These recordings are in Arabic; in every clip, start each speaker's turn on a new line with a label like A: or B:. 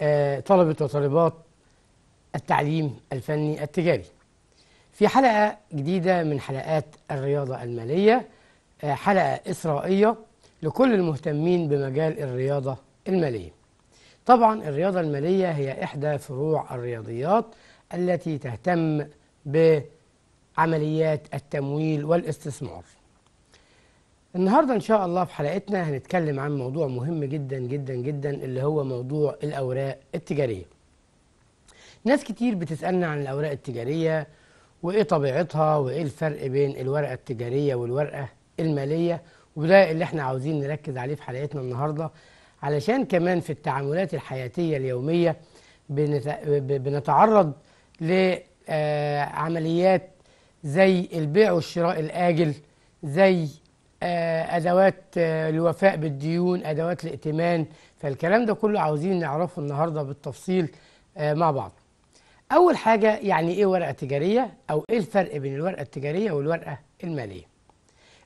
A: آه، طلبة وطالبات التعليم الفني التجاري في حلقة جديدة من حلقات الرياضة المالية آه، حلقة إسرائية لكل المهتمين بمجال الرياضة المالية طبعا الرياضة المالية هي إحدى فروع الرياضيات التي تهتم بعمليات التمويل والاستثمار النهارده ان شاء الله في حلقتنا هنتكلم عن موضوع مهم جدا جدا جدا اللي هو موضوع الاوراق التجاريه. ناس كتير بتسالنا عن الاوراق التجاريه وايه طبيعتها وايه الفرق بين الورقه التجاريه والورقه الماليه وده اللي احنا عاوزين نركز عليه في حلقتنا النهارده علشان كمان في التعاملات الحياتيه اليوميه بنتعرض لعمليات آه، زي البيع والشراء الاجل زي آه، ادوات آه، الوفاء بالديون ادوات الائتمان فالكلام ده كله عاوزين نعرفه النهارده بالتفصيل آه، مع بعض اول حاجه يعني ايه ورقه تجاريه او ايه الفرق بين الورقه التجاريه والورقه الماليه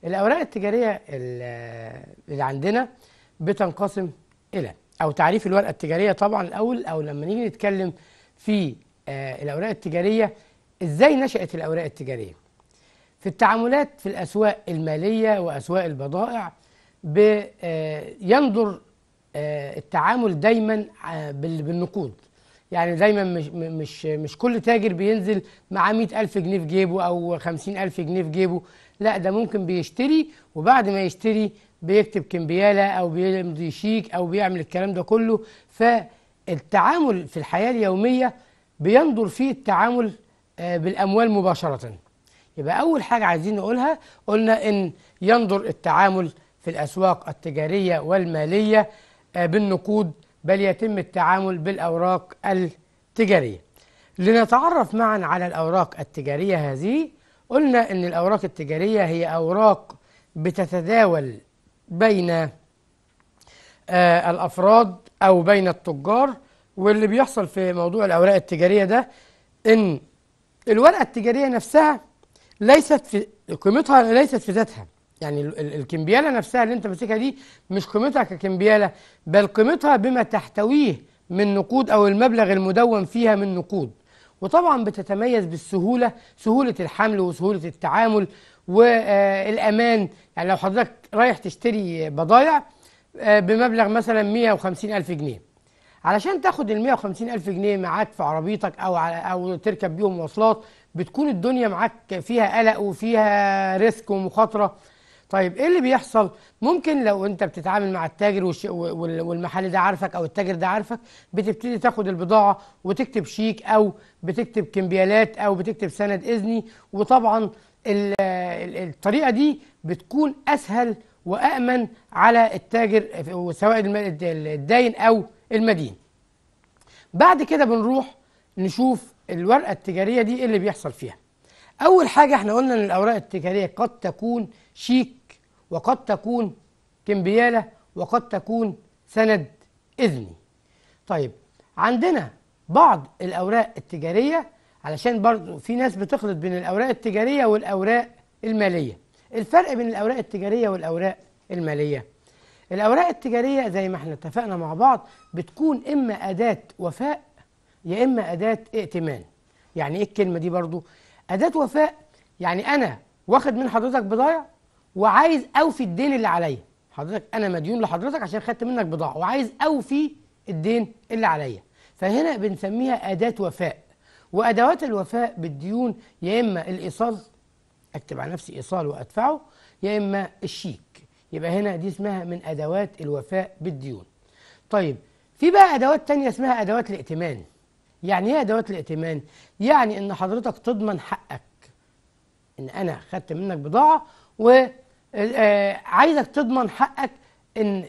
A: الاوراق التجاريه اللي عندنا بتنقسم الى او تعريف الورقه التجاريه طبعا الاول او لما نيجي نتكلم في الاوراق التجاريه ازاي نشات الاوراق التجاريه في التعاملات في الأسواق المالية وأسواق البضائع آه، ينظر آه، التعامل دايما آه، بالنقود يعني دايما مش مش مش كل تاجر بينزل معاه ألف جنيه في جيبه او ألف جنيه في جيبه لا ده ممكن بيشتري وبعد ما يشتري بيكتب كمبياله او بيمضي شيك او بيعمل الكلام ده كله فالتعامل في الحياه اليوميه بينظر فيه التعامل بالاموال مباشره يبقى أول حاجة عايزين نقولها قلنا إن ينظر التعامل في الأسواق التجارية والمالية آه، بالنقود بل يتم التعامل بالأوراق التجارية لنتعرف معا على الأوراق التجارية هذه قلنا إن الأوراق التجارية هي أوراق بتتداول بين آه، الأفراد أو بين التجار واللي بيحصل في موضوع الأوراق التجارية ده إن الورقة التجارية نفسها ليست في قيمتها ليست في ذاتها يعني الكمبياله نفسها اللي انت ماسكها دي مش قيمتها ككمبياله بل قيمتها بما تحتويه من نقود او المبلغ المدون فيها من نقود وطبعا بتتميز بالسهوله سهوله الحمل وسهوله التعامل والامان آه، يعني لو حضرتك رايح تشتري بضايع آه، بمبلغ مثلا 150 ألف جنيه علشان تاخد ال 150 ألف جنيه معاك في عربيتك أو أو تركب بيهم مواصلات بتكون الدنيا معاك فيها قلق وفيها ريسك ومخاطرة طيب ايه اللي بيحصل ممكن لو انت بتتعامل مع التاجر والمحل ده عارفك او التاجر ده عارفك بتبتدي تاخد البضاعه وتكتب شيك او بتكتب كمبيالات او بتكتب سند اذني وطبعا الطريقه دي بتكون اسهل وامن على التاجر سواء الداين او المدين بعد كده بنروح نشوف الورقة التجارية دي ايه اللي بيحصل فيها أول حاجة احنا قلنا إن الأوراق التجارية قد تكون شيك وقد تكون كمبيالة وقد تكون سند إذني طيب عندنا بعض الأوراق التجارية علشان برضو في ناس بتخلط بين الأوراق التجارية والأوراق المالية الفرق بين الأوراق التجارية والأوراق المالية الأوراق التجارية زي ما احنا اتفقنا مع بعض بتكون إما أداة وفاء يا إما أداة ائتمان يعني إيه الكلمة دي برضو أداة وفاء يعني أنا واخد من حضرتك بضايع وعايز أوفي الدين اللي عليا حضرتك أنا مديون لحضرتك عشان خدت منك بضاعة وعايز أوفي الدين اللي عليا فهنا بنسميها أداة وفاء وأدوات الوفاء بالديون يا إما الإيصال أكتب على نفسي إيصال وأدفعه يا إما الشيك يبقى هنا دي اسمها من أدوات الوفاء بالديون طيب في بقى أدوات تانية اسمها أدوات الائتمان يعني ايه ادوات الائتمان يعني ان حضرتك تضمن حقك ان انا خدت منك بضاعه وعايزك آه، تضمن حقك ان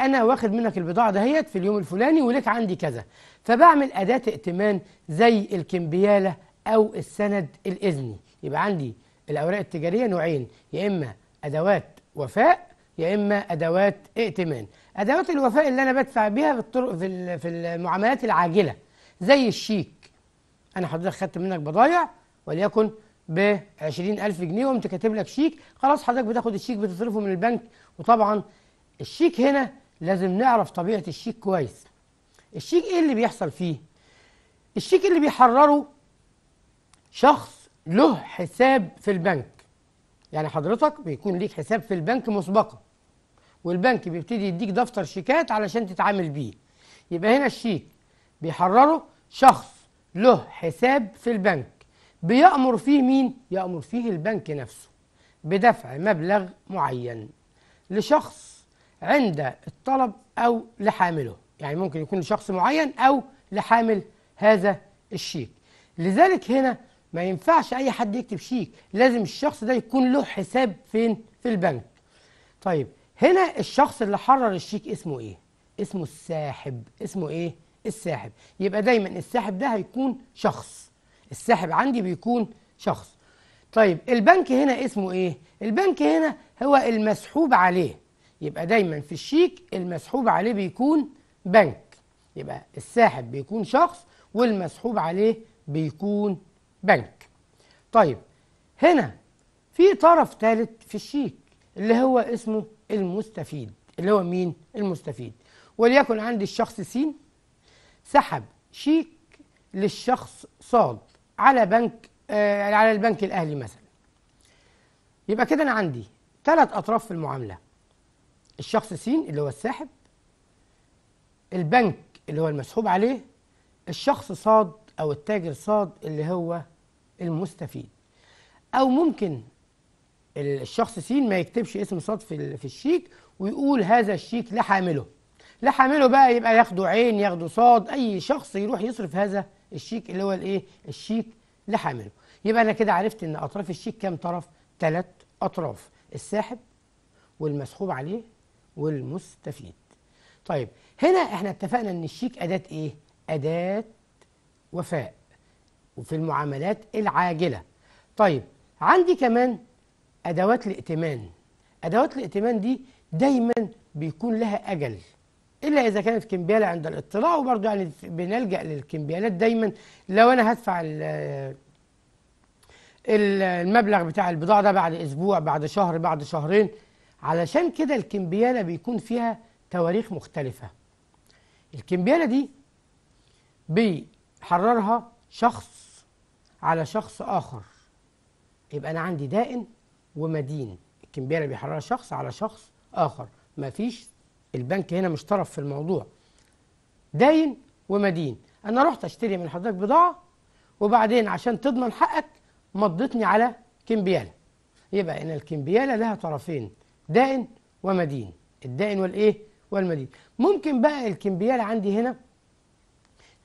A: انا واخد منك البضاعه دهيت في اليوم الفلاني ولك عندي كذا فبعمل اداه ائتمان زي الكمبياله او السند الاذني يبقى عندي الاوراق التجاريه نوعين يا اما ادوات وفاء يا اما ادوات ائتمان ادوات الوفاء اللي انا بدفع بيها في الطرق في المعاملات العاجله زي الشيك انا حضرتك خدت منك بضايع وليكن ب 20000 جنيه وقمت كاتب لك شيك خلاص حضرتك بتاخد الشيك بتصرفه من البنك وطبعا الشيك هنا لازم نعرف طبيعه الشيك كويس الشيك ايه اللي بيحصل فيه الشيك اللي بيحرره شخص له حساب في البنك يعني حضرتك بيكون ليك حساب في البنك مسبقا والبنك بيبتدي يديك دفتر شيكات علشان تتعامل بيه يبقى هنا الشيك بيحرره شخص له حساب في البنك بيأمر فيه مين؟ يأمر فيه البنك نفسه بدفع مبلغ معين لشخص عند الطلب أو لحامله يعني ممكن يكون لشخص معين أو لحامل هذا الشيك لذلك هنا ما ينفعش أي حد يكتب شيك لازم الشخص ده يكون له حساب فين؟ في البنك طيب هنا الشخص اللي حرر الشيك اسمه إيه؟ اسمه الساحب اسمه إيه؟ الساحب يبقى دايما الساحب ده هيكون شخص الساحب عندي بيكون شخص طيب البنك هنا اسمه ايه البنك هنا هو المسحوب عليه يبقى دايما في الشيك المسحوب عليه بيكون بنك يبقى الساحب بيكون شخص والمسحوب عليه بيكون بنك طيب هنا في طرف ثالث في الشيك اللي هو اسمه المستفيد اللي هو مين المستفيد وليكن عندي الشخص سين سحب شيك للشخص صاد على بنك آه على البنك الاهلي مثلا يبقى كده انا عندي ثلاث اطراف في المعامله الشخص س اللي هو الساحب البنك اللي هو المسحوب عليه الشخص صاد او التاجر صاد اللي هو المستفيد او ممكن الشخص س ما يكتبش اسم صاد في الشيك ويقول هذا الشيك لحامله لحامله بقى يبقى ياخده عين ياخده صاد اي شخص يروح يصرف هذا الشيك اللي هو الايه الشيك لحامله يبقى انا كده عرفت ان اطراف الشيك كام طرف ثلاث اطراف الساحب والمسحوب عليه والمستفيد طيب هنا احنا اتفقنا ان الشيك اداه ايه اداه وفاء وفي المعاملات العاجله طيب عندي كمان ادوات الائتمان ادوات الائتمان دي دايما بيكون لها اجل إلا إذا كانت كمبيالة عند الاطلاع وبرضه يعني بنلجأ للكمبيالات دايما لو أنا هدفع المبلغ بتاع البضاعة ده بعد أسبوع بعد شهر بعد شهرين علشان كده الكمبيالة بيكون فيها تواريخ مختلفة الكمبيالة دي بيحررها شخص على شخص آخر يبقى أنا عندي دائن ومدين الكمبيالة بيحررها شخص على شخص آخر مفيش البنك هنا مش طرف في الموضوع داين ومدين انا رحت اشتري من حضرتك بضاعه وبعدين عشان تضمن حقك مضتني على كمبياله يبقى ان الكمبياله لها طرفين دائن ومدين الدائن والايه والمدين ممكن بقى الكمبياله عندي هنا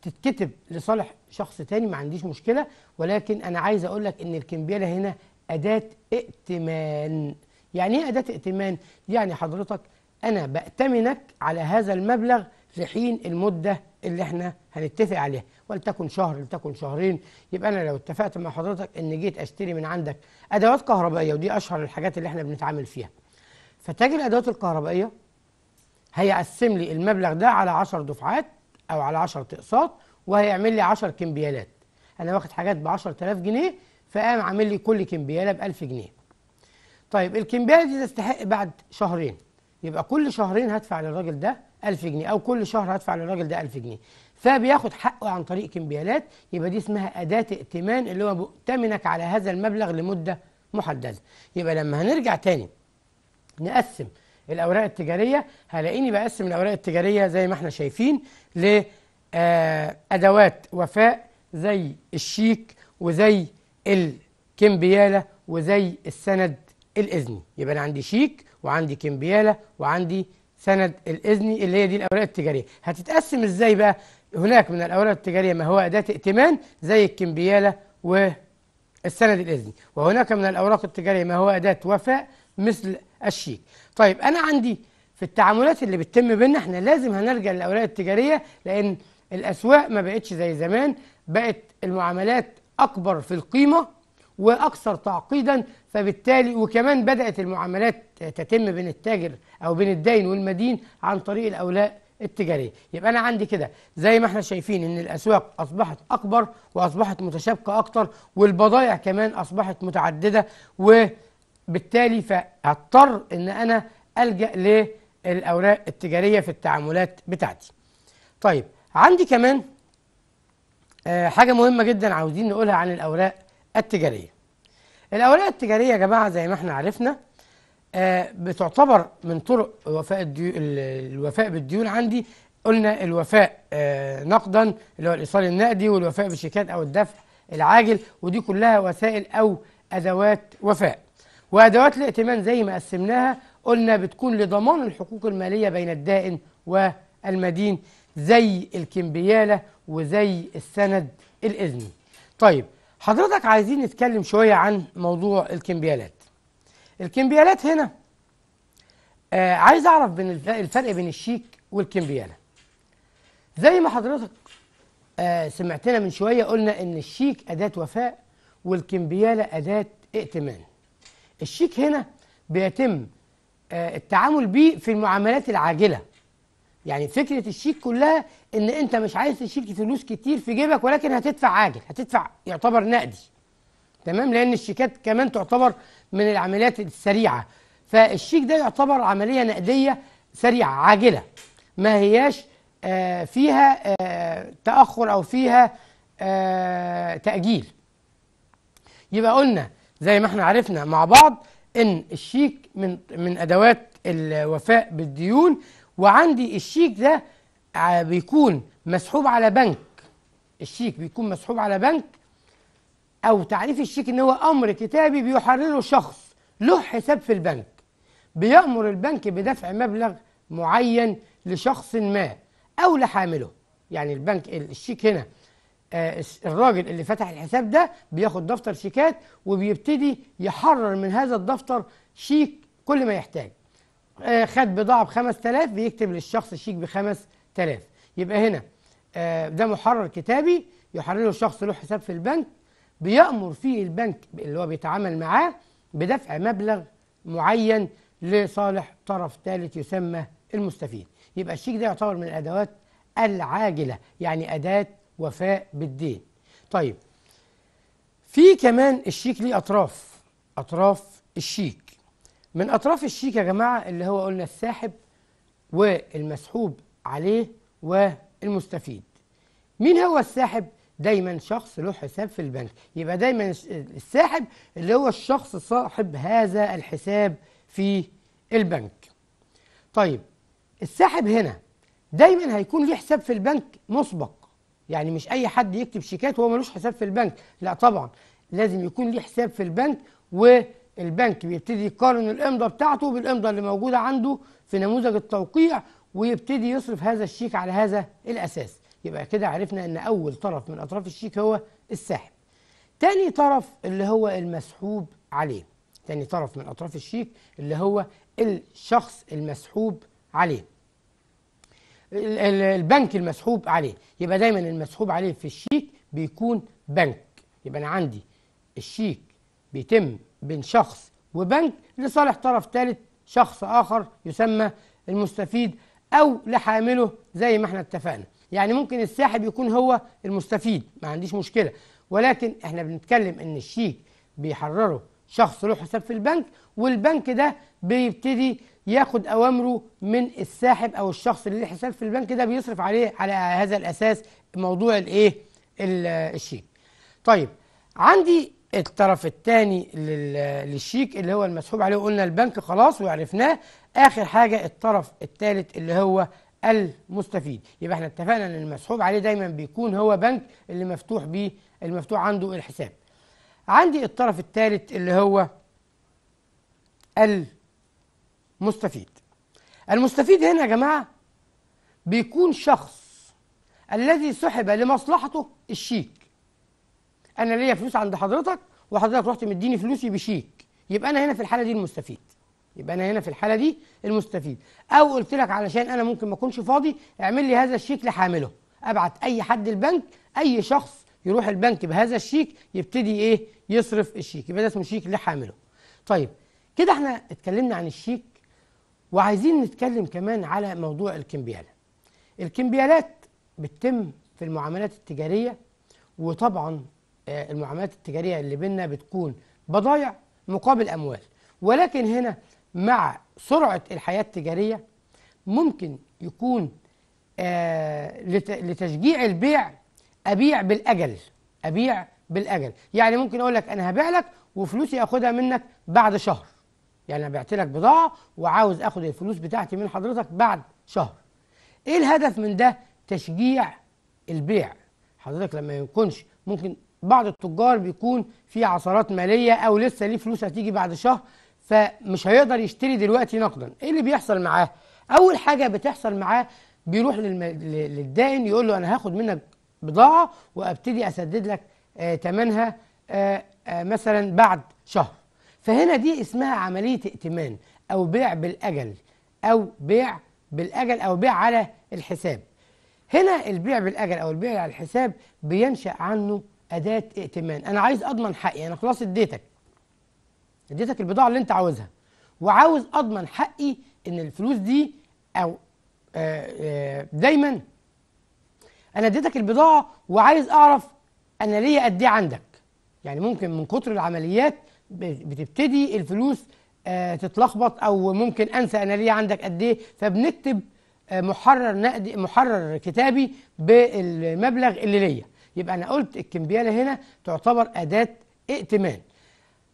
A: تتكتب لصالح شخص تاني ما عنديش مشكله ولكن انا عايز اقول لك ان الكمبياله هنا اداه ائتمان يعني ايه اداه ائتمان يعني حضرتك أنا بأتمنك على هذا المبلغ في حين المدة اللي احنا هنتفق عليها ولتكن شهر لتكن شهرين يبقى انا لو اتفقت مع حضرتك ان جيت اشتري من عندك ادوات كهربائيه ودي اشهر الحاجات اللي احنا بنتعامل فيها فتاجر الادوات الكهربائيه هيقسم لي المبلغ ده على 10 دفعات او على 10 اقساط وهيعمل لي 10 كمبيالات انا واخد حاجات ب 10000 جنيه فقام عامل لي كل كمبياله ب 1000 جنيه طيب الكمبياله دي تستحق بعد شهرين يبقى كل شهرين هدفع للراجل ده 1000 جنيه او كل شهر هدفع للراجل ده 1000 جنيه فبياخد حقه عن طريق كمبيالات يبقى دي اسمها اداه ائتمان اللي هو بؤتمنك على هذا المبلغ لمده محدده يبقى لما هنرجع تاني نقسم الاوراق التجاريه هلاقيني بقسم الاوراق التجاريه زي ما احنا شايفين لادوات آه، وفاء زي الشيك وزي الكمبياله وزي السند الاذني يبقى انا عندي شيك وعندي كمبياله وعندي سند الاذني اللي هي دي الاوراق التجاريه هتتقسم ازاي بقى هناك من الاوراق التجاريه ما هو اداه ائتمان زي الكمبياله والسند الاذني وهناك من الاوراق التجاريه ما هو اداه وفاء مثل الشيك طيب انا عندي في التعاملات اللي بتتم بيننا احنا لازم هنرجع للاوراق التجاريه لان الاسواق ما بقتش زي زمان بقت المعاملات اكبر في القيمه وأكثر تعقيدا فبالتالي وكمان بدأت المعاملات تتم بين التاجر أو بين الدين والمدين عن طريق الأولاء التجارية يبقى أنا عندي كده زي ما احنا شايفين إن الأسواق أصبحت أكبر وأصبحت متشابكة أكتر والبضائع كمان أصبحت متعددة وبالتالي فهضطر إن أنا ألجأ للأوراق التجارية في التعاملات بتاعتي طيب عندي كمان آه، حاجة مهمة جدا عاوزين نقولها عن الأوراق التجارية الأولية التجارية يا جماعة زي ما احنا عرفنا آه، بتعتبر من طرق وفاء الديو... الوفاء بالديون عندي قلنا الوفاء آه، نقدا اللي هو الإيصال النقدي والوفاء بالشيكات أو الدفع العاجل ودي كلها وسائل أو أدوات وفاء وأدوات الائتمان زي ما قسمناها قلنا بتكون لضمان الحقوق المالية بين الدائن والمدين زي الكمبيالة وزي السند الإذني طيب حضرتك عايزين نتكلم شوية عن موضوع الكمبيالات الكمبيالات هنا آه عايز أعرف بين الفرق بين الشيك والكمبيالة زي ما حضرتك آه سمعتنا من شوية قلنا إن الشيك أداة وفاء والكمبيالة أداة ائتمان الشيك هنا بيتم آه التعامل بيه في المعاملات العاجلة يعني فكره الشيك كلها ان انت مش عايز تشيك فلوس كتير في جيبك ولكن هتدفع عاجل هتدفع يعتبر نقدي تمام لان الشيكات كمان تعتبر من العمليات السريعه فالشيك ده يعتبر عمليه نقديه سريعه عاجله ما هياش آه، فيها آه، تاخر او فيها آه، تاجيل يبقى قلنا زي ما احنا عرفنا مع بعض ان الشيك من من ادوات الوفاء بالديون وعندي الشيك ده آه، بيكون مسحوب على بنك الشيك بيكون مسحوب على بنك او تعريف الشيك ان هو امر كتابي بيحرره شخص له حساب في البنك بيامر البنك بدفع مبلغ معين لشخص ما او لحامله يعني البنك الشيك هنا آه الراجل اللي فتح الحساب ده بياخد دفتر شيكات وبيبتدي يحرر من هذا الدفتر شيك كل ما يحتاج آه، خد بضاعة ب 5000 بيكتب للشخص الشيك ب 5000 يبقى هنا آه، ده محرر كتابي يحرره الشخص له حساب في البنك بيأمر فيه البنك اللي هو بيتعامل معاه بدفع مبلغ معين لصالح طرف ثالث يسمى المستفيد يبقى الشيك ده يعتبر من الأدوات العاجلة يعني أداة وفاء بالدين طيب في كمان الشيك ليه أطراف أطراف الشيك من أطراف الشيك يا جماعة اللي هو قلنا الساحب والمسحوب عليه والمستفيد مين هو الساحب؟ دايما شخص له حساب في البنك يبقى دايما الساحب اللي هو الشخص صاحب هذا الحساب في البنك طيب الساحب هنا دايما هيكون ليه حساب في البنك مسبق يعني مش اي حد يكتب شيكات وهو ملوش حساب في البنك لا طبعا لازم يكون ليه حساب في البنك و البنك بيبتدي يقارن الامضه بتاعته بالامضه اللي موجوده عنده في نموذج التوقيع ويبتدي يصرف هذا الشيك على هذا الاساس يبقى كده عرفنا ان اول طرف من اطراف الشيك هو الساحب تاني طرف اللي هو المسحوب عليه تاني طرف من اطراف الشيك اللي هو الشخص المسحوب عليه البنك المسحوب عليه يبقى دايما المسحوب عليه في الشيك بيكون بنك يبقى انا عندي الشيك بيتم بين شخص وبنك لصالح طرف ثالث شخص آخر يسمى المستفيد أو لحامله زي ما احنا اتفقنا يعني ممكن الساحب يكون هو المستفيد ما عنديش مشكلة ولكن احنا بنتكلم ان الشيك بيحرره شخص له حساب في البنك والبنك ده بيبتدي ياخد اوامره من الساحب او الشخص اللي له حساب في البنك ده بيصرف عليه على هذا الاساس موضوع الايه الشيك طيب عندي الطرف الثاني للشيك اللي هو المسحوب عليه قلنا البنك خلاص وعرفناه اخر حاجه الطرف الثالث اللي هو المستفيد يبقى احنا اتفقنا ان المسحوب عليه دايما بيكون هو بنك اللي مفتوح بيه المفتوح عنده الحساب عندي الطرف الثالث اللي هو المستفيد المستفيد هنا يا جماعه بيكون شخص الذي سحب لمصلحته الشيك انا ليا فلوس عند حضرتك وحضرتك رحت مديني فلوسي بشيك يبقى انا هنا في الحاله دي المستفيد يبقى انا هنا في الحاله دي المستفيد او قلت لك علشان انا ممكن ما اكونش فاضي اعمل لي هذا الشيك لحامله ابعت اي حد البنك اي شخص يروح البنك بهذا الشيك يبتدي ايه يصرف الشيك يبقى ده اسمه شيك لحامله طيب كده احنا اتكلمنا عن الشيك وعايزين نتكلم كمان على موضوع الكمبياله الكمبيالات بتتم في المعاملات التجاريه وطبعا آه، المعاملات التجارية اللي بيننا بتكون بضايع مقابل أموال ولكن هنا مع سرعة الحياة التجارية ممكن يكون آه، لتشجيع البيع أبيع بالأجل أبيع بالأجل يعني ممكن أقول لك أنا هبيع لك وفلوسي أخدها منك بعد شهر يعني أنا بعت لك بضاعة وعاوز أخد الفلوس بتاعتي من حضرتك بعد شهر إيه الهدف من ده تشجيع البيع حضرتك لما يكونش ممكن بعض التجار بيكون في عثرات ماليه او لسه ليه فلوس هتيجي بعد شهر فمش هيقدر يشتري دلوقتي نقدا ايه اللي بيحصل معاه اول حاجه بتحصل معاه بيروح للم... للدائن يقول له انا هاخد منك بضاعه وابتدي اسدد لك آه ثمنها آه آه مثلا بعد شهر فهنا دي اسمها عمليه ائتمان او بيع بالاجل او بيع بالاجل او بيع على الحساب هنا البيع بالاجل او البيع على الحساب بينشا عنه أداة ائتمان أنا عايز أضمن حقي أنا خلاص اديتك اديتك البضاعة اللي أنت عاوزها وعاوز أضمن حقي إن الفلوس دي أو آآ آه، آآ آه، دايما أنا اديتك البضاعة وعايز أعرف أنا ليا قد إيه عندك يعني ممكن من كتر العمليات بتبتدي الفلوس آه، تتلخبط أو ممكن أنسى أنا ليا عندك قد إيه فبنكتب محرر نقدي محرر كتابي بالمبلغ اللي ليا يبقى أنا قلت الكمبيالة هنا تعتبر أداة ائتمان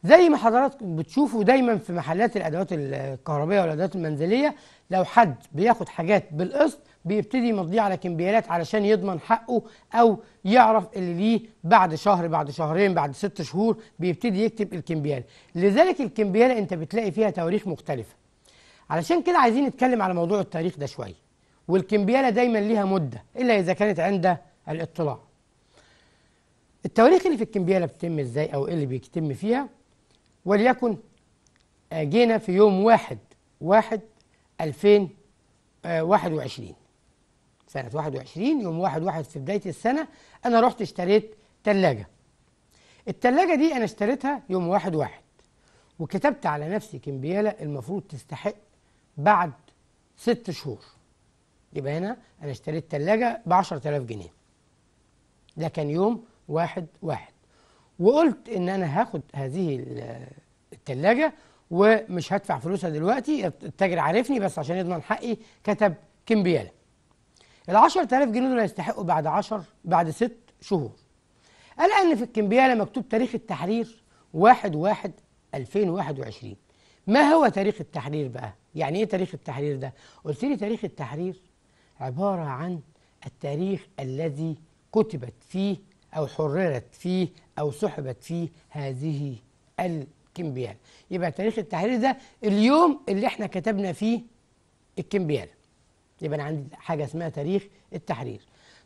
A: زي ما حضراتكم بتشوفوا دايما في محلات الادوات الكهربائيه والادوات المنزليه لو حد بياخد حاجات بالقسط بيبتدي يمضيه على كمبيالات علشان يضمن حقه او يعرف اللي ليه بعد شهر بعد شهرين بعد ست شهور بيبتدي يكتب الكمبيال لذلك الكمبياله انت بتلاقي فيها تواريخ مختلفه علشان كده عايزين نتكلم على موضوع التاريخ ده شويه والكمبياله دايما ليها مده الا اذا كانت عند الاطلاع التواريخ اللي في الكمبيالة بتتم ازاي او ايه اللي بيتم فيها وليكن آه، جينا في يوم واحد واحد ألفين آه، واحد وعشرين سنة واحد وعشرين يوم واحد واحد في بداية السنة أنا رحت اشتريت تلاجة التلاجة دي أنا اشتريتها يوم واحد واحد وكتبت على نفسي كمبيالة المفروض تستحق بعد ست شهور يبقى هنا أنا اشتريت تلاجة بعشرة آلاف جنيه ده كان يوم واحد واحد وقلت ان انا هاخد هذه التلاجة ومش هدفع فلوسها دلوقتي التاجر عارفني بس عشان يضمن حقي كتب كمبياله ال 10000 جنيه دول هيستحقوا بعد 10 بعد 6 شهور قال ان في الكمبياله مكتوب تاريخ التحرير 1 1 2021 ما هو تاريخ التحرير بقى يعني ايه تاريخ التحرير ده قلت لي تاريخ التحرير عباره عن التاريخ الذي كتبت فيه أو حررت فيه أو سحبت فيه هذه الكمبيال يبقى تاريخ التحرير ده اليوم اللي احنا كتبنا فيه الكمبيال يبقى أنا عندي حاجة اسمها تاريخ التحرير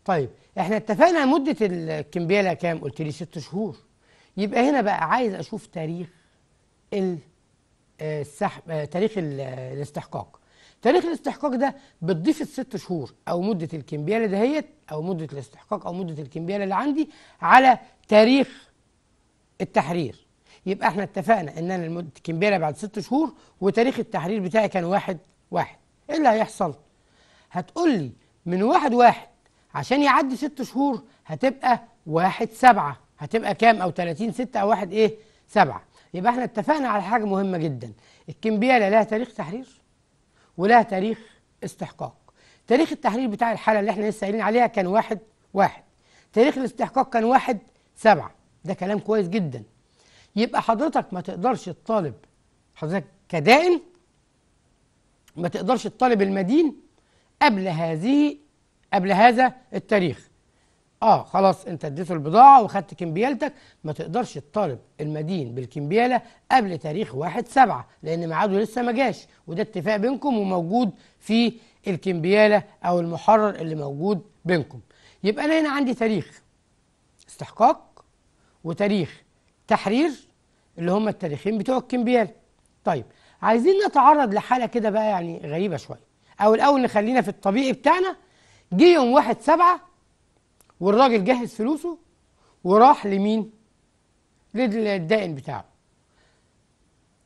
A: طيب احنا اتفقنا مدة الكمبيالة كام؟ قلت لي ست شهور يبقى هنا بقى عايز أشوف تاريخ آه، السحب آه، تاريخ آه، الاستحقاق تاريخ الاستحقاق ده بتضيف الست شهور او مده الكمبياله دهيت او مده الاستحقاق او مده الكمبياله اللي عندي على تاريخ التحرير يبقى احنا اتفقنا ان انا الكمبياله بعد ست شهور وتاريخ التحرير بتاعي كان واحد واحد ايه اللي هيحصل هتقول لي من واحد واحد عشان يعدي ست شهور هتبقى واحد سبعة هتبقى كام أو 30 ستة أو واحد إيه سبعة يبقى احنا اتفقنا على حاجة مهمة جدا الكمبيالة لها تاريخ تحرير ولها تاريخ استحقاق تاريخ التحرير بتاع الحالة اللي احنا لسه قايلين عليها كان واحد واحد تاريخ الاستحقاق كان واحد سبعة ده كلام كويس جدا يبقى حضرتك ما تقدرش الطالب حضرتك كدائن ما تقدرش الطالب المدين قبل هذه قبل هذا التاريخ اه خلاص انت اديته البضاعه وخدت كمبيالتك ما تقدرش تطالب المدين بالكمبياله قبل تاريخ 1 7 لان ميعاده لسه ما جاش وده اتفاق بينكم وموجود في الكمبياله او المحرر اللي موجود بينكم يبقى انا هنا عندي تاريخ استحقاق وتاريخ تحرير اللي هما التاريخين بتوع الكمبياله طيب عايزين نتعرض لحاله كده بقى يعني غريبه شويه او الاول نخلينا في الطبيعي بتاعنا جه يوم 1 7 والراجل جهز فلوسه وراح لمين للدائن بتاعه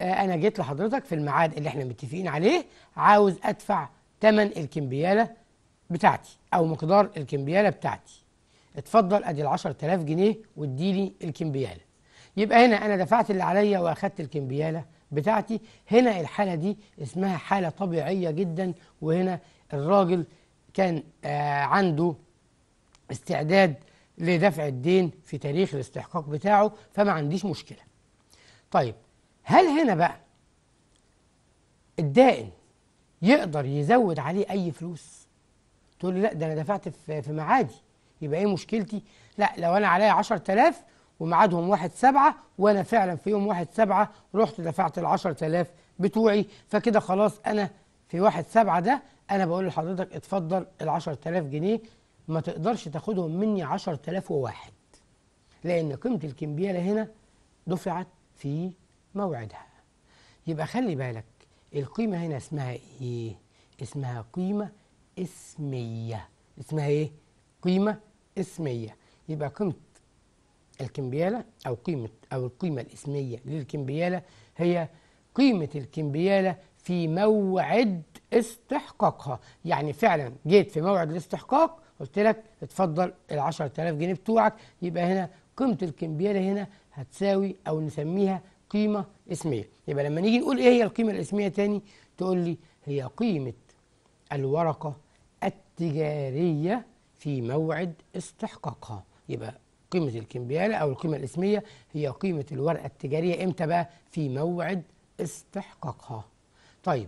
A: آه، انا جيت لحضرتك في الميعاد اللي احنا متفقين عليه عاوز ادفع ثمن الكمبياله بتاعتي او مقدار الكمبياله بتاعتي اتفضل ادي ال 10000 جنيه واديني الكمبياله يبقى هنا انا دفعت اللي عليا واخدت الكمبياله بتاعتي هنا الحاله دي اسمها حاله طبيعيه جدا وهنا الراجل كان آه، عنده استعداد لدفع الدين في تاريخ الاستحقاق بتاعه فما عنديش مشكلة طيب هل هنا بقى الدائن يقدر يزود عليه أي فلوس تقول لي لا ده أنا دفعت في معادي يبقى إيه مشكلتي لا لو أنا عليا 10000 وميعادهم واحد سبعة وأنا فعلا في يوم واحد سبعة رحت دفعت العشر تلاف بتوعي فكده خلاص أنا في واحد سبعة ده أنا بقول لحضرتك اتفضل العشر تلاف جنيه ما تقدرش تاخدهم مني 10000 وواحد لأن قيمة الكمبيالة هنا دفعت في موعدها يبقى خلي بالك القيمة هنا اسمها إيه؟ اسمها قيمة اسمية اسمها إيه؟ قيمة اسمية يبقى قيمة الكمبيالة أو قيمة أو القيمة الاسمية للكمبيالة هي قيمة الكمبيالة في موعد استحقاقها يعني فعلا جيت في موعد الاستحقاق قلت لك اتفضل ال 10000 جنيه بتوعك يبقى هنا قيمه الكمبياله هنا هتساوي او نسميها قيمه اسميه يبقى لما نيجي نقول ايه هي القيمه الاسميه تاني تقول لي هي قيمه الورقه التجاريه في موعد استحقاقها يبقى قيمة الكمبيالة أو القيمة الاسمية هي قيمة الورقة التجارية إمتى بقى؟ في موعد استحقاقها. طيب